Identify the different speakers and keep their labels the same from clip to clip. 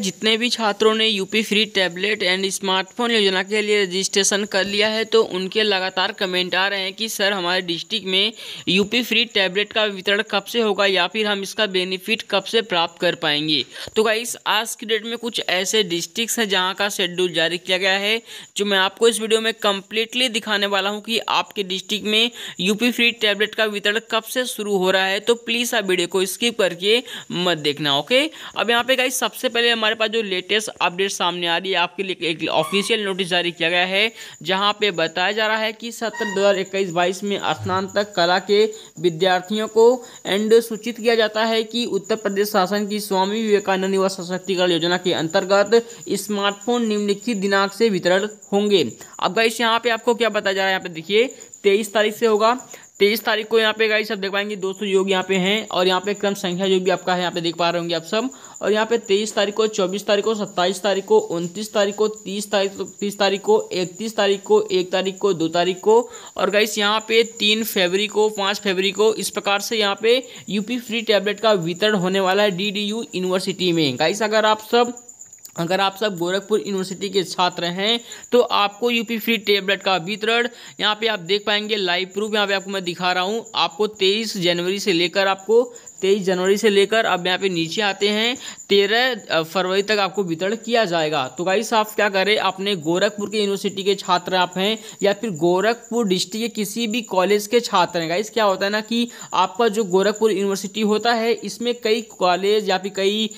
Speaker 1: जितने भी छात्रों ने UP free tablet and smartphone योजना के लिए रजिस्ट्रेशन कर लिया है तो उनके लगातार कमेंट आ रहे हैं कि सर हमारे डिस्ट्रिक्ट में यूपी फ्री टैबलेट का वितरण कब से होगा या फिर हम इसका बेनिफिट कब से प्राप्त कर पाएंगे तो गाइस आज की डेट में कुछ ऐसे डिस्ट्रिक्ट हैं जहाँ का शेड्यूल जारी किया गया है जो मैं आपको इस वीडियो में कम्प्लीटली दिखाने वाला हूँ कि आपके डिस्ट्रिक्ट में यूपी फ्री टैबलेट का वितरण कब से शुरू हो रहा है तो प्लीज़ आप वीडियो को स्किप करके मत देखना ओके अब यहाँ पे गाइस सबसे पहले हमारे पास जो लेटेस्ट अपडेट सामने आ रही है आपके लिए एक ऑफिशियल नोटिस जारी किया गया है जहां पे बताया जा रहा है कि सत्र दो हज़ार इक्कीस बाईस में स्नातक कला के विद्यार्थियों को एंड सूचित किया जाता है कि उत्तर प्रदेश शासन की स्वामी विवेकानंद युवा सशक्तिकरण योजना के अंतर्गत स्मार्टफोन निम्नलिखित दिनांक से वितरण होंगे अब गाइस यहाँ पे आपको क्या बताया जा रहा है यहाँ पे देखिए तेईस तारीख से होगा तेईस तारीख को यहाँ पे गाइस आप देख पाएंगे दो सौ योग यहाँ पे हैं और यहाँ पे क्रम संख्या योग भी आपका है यहाँ पे देख पा रहे होंगे आप सब और यहाँ पे तेईस तारीख को चौबीस तारीख को सत्ताईस तारीख को उनतीस तारीख को तीस तारीख तीस तारीख को इकतीस तारीख को एक तारीख को दो तारीख को और गाइस यहाँ पे तीन फेबरी को पाँच फेबरी को इस प्रकार से यहाँ पे यूपी फ्री टैबलेट का वितरण होने वाला है डी यूनिवर्सिटी में गाइस अगर आप सब अगर आप सब गोरखपुर यूनिवर्सिटी के छात्र हैं तो आपको यूपी फ्री टेबलेट का वितरण यहाँ पे आप देख पाएंगे लाइव प्रूफ यहाँ पे आपको मैं दिखा रहा हूँ आपको 23 जनवरी से लेकर आपको तेईस जनवरी से लेकर अब यहाँ पे नीचे आते हैं तेरह फरवरी तक आपको वितरण किया जाएगा तो गाइस आप क्या करें अपने गोरखपुर के यूनिवर्सिटी के छात्र आप हैं या फिर गोरखपुर डिस्ट्रिक्ट के किसी भी कॉलेज के छात्र हैं गाइस क्या होता है ना कि आपका जो गोरखपुर यूनिवर्सिटी होता है इसमें कई कॉलेज या फिर कई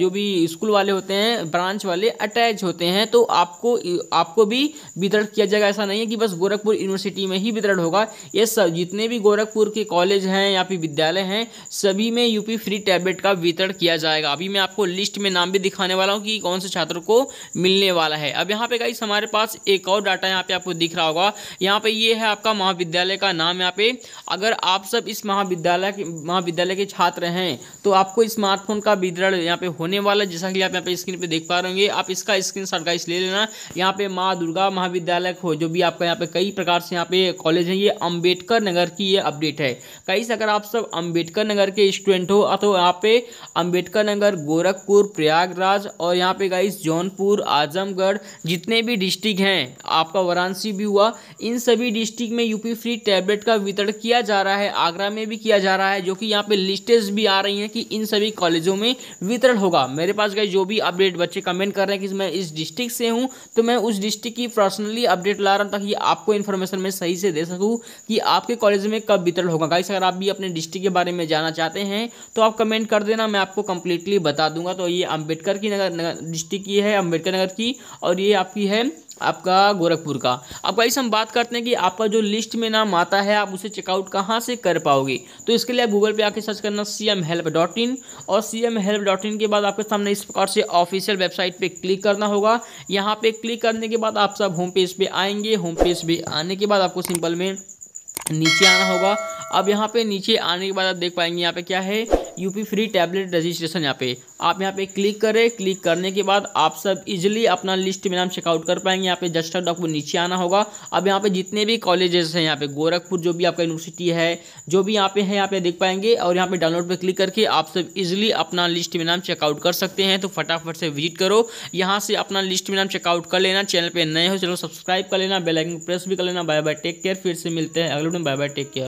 Speaker 1: जो भी स्कूल वाले होते हैं ब्रांच वाले अटैच होते हैं तो आपको आपको भी वितरण किया जाएगा ऐसा नहीं है कि बस गोरखपुर यूनिवर्सिटी में ही वितरण होगा ये सब जितने भी गोरखपुर के कॉलेज हैं या फिर विद्यालय हैं सब सभी में यूपी फ्री टैबलेट का वितरण किया जाएगा अभी मैं आपको लिस्ट में नाम भी दिखाने वाला हूँ कि कौन से छात्रों को मिलने वाला है अब यहाँ पे गाइस हमारे पास एक और डाटा यहाँ पे आपको दिख रहा होगा यहाँ पे ये है आपका महाविद्यालय का नाम यहाँ पे अगर आप सब इस महाविद्यालय के महाविद्यालय के छात्र हैं तो आपको स्मार्टफोन का वितरण यहाँ पे होने वाला है जैसा कि आप यहाँ पे स्क्रीन पर देख पा रहे होंगे आप इसका स्क्रीन शॉट गाइस ले लेना यहाँ पे माँ दुर्गा महाविद्यालय हो जो भी आपका यहाँ पे कई प्रकार से यहाँ पे कॉलेज है ये अम्बेडकर नगर की ये अपडेट है कई अगर आप सब अम्बेडकर नगर के स्टूडेंट हो तो यहाँ पे अंबेडकर नगर गोरखपुर प्रयागराज और यहाँ पे गाइस जौनपुर आजमगढ़ जितने भी डिस्ट्रिक्ट हैं आपका वाराणसी भी हुआ इन सभी डिस्ट्रिक्ट में यूपी फ्री टैबलेट का वितरण किया जा रहा है आगरा में भी किया जा रहा है जो कि यहाँ पे लिस्टेज भी आ रही हैं कि इन सभी कॉलेजों में वितरण होगा मेरे पास गए जो भी अपडेट बच्चे कमेंट कर रहे हैं कि मैं इस डिस्ट्रिक्ट से हूँ तो मैं उस डिस्ट्रिक्ट की पर्सनली अपडेट ला रहा हूँ ताकि आपको इन्फॉर्मेशन मैं सही से दे सकूँ कि आपके कॉलेज में कब वितरण होगा गाइस अगर आप भी अपने डिस्ट्रिक्ट के बारे में जाना चाहते चाहते हैं तो आप कमेंट कर देना मैं आपको कंप्लीटली बता दूंगा तो ये अम्बेडकर की नगर, नगर डिस्ट्रिक्ट की है अम्बेडकर नगर की और ये आपकी है आपका गोरखपुर का अब गाइस हम बात करते हैं कि आपका जो लिस्ट में नाम आता है आप उसे चेकआउट कहाँ से कर पाओगे तो इसके लिए आप गूगल पे आके सर्च करना C M help dot in और C M help dot in के बाद आपके सामने इस प्रकार से ऑफिशियल वेबसाइट पे क्लिक करना होगा यहाँ पे क्लिक करने के बाद आप सब होम पेज पे आएंगे होम पेज पे आने के बाद आपको सिंपल में नीचे आना होगा अब यहाँ पे नीचे आने के बाद आप देख पाएंगे यहाँ पे क्या है यूपी फ्री टैबलेट रजिस्ट्रेशन यहाँ पे आप यहाँ पे क्लिक करें क्लिक करने के बाद आप सब इजिली अपना लिस्ट में नाम चेकआउट कर पाएंगे यहाँ पे जस्ट आउट आपको नीचे आना होगा अब यहाँ पे जितने भी कॉलेजेस हैं यहाँ पे गोरखपुर जो भी आपका यूनिवर्सिटी है जो भी यहाँ पे है यहाँ पे देख पाएंगे और यहाँ पे डाउनलोड पर क्लिक करके आप सब इजिली अपना लिस्ट में नाम चेकआउट कर सकते हैं तो फटाफट से विजिट करो यहाँ से अपना लिस्ट में नाम चेकआउट कर लेना चैनल पर नए हो चलो सब्सक्राइब कर लेना बेलाइकन प्रेस भी कर लेना बाय बाय टेक केयर फिर से मिलते हैं अगले बाय बाय टेक केयर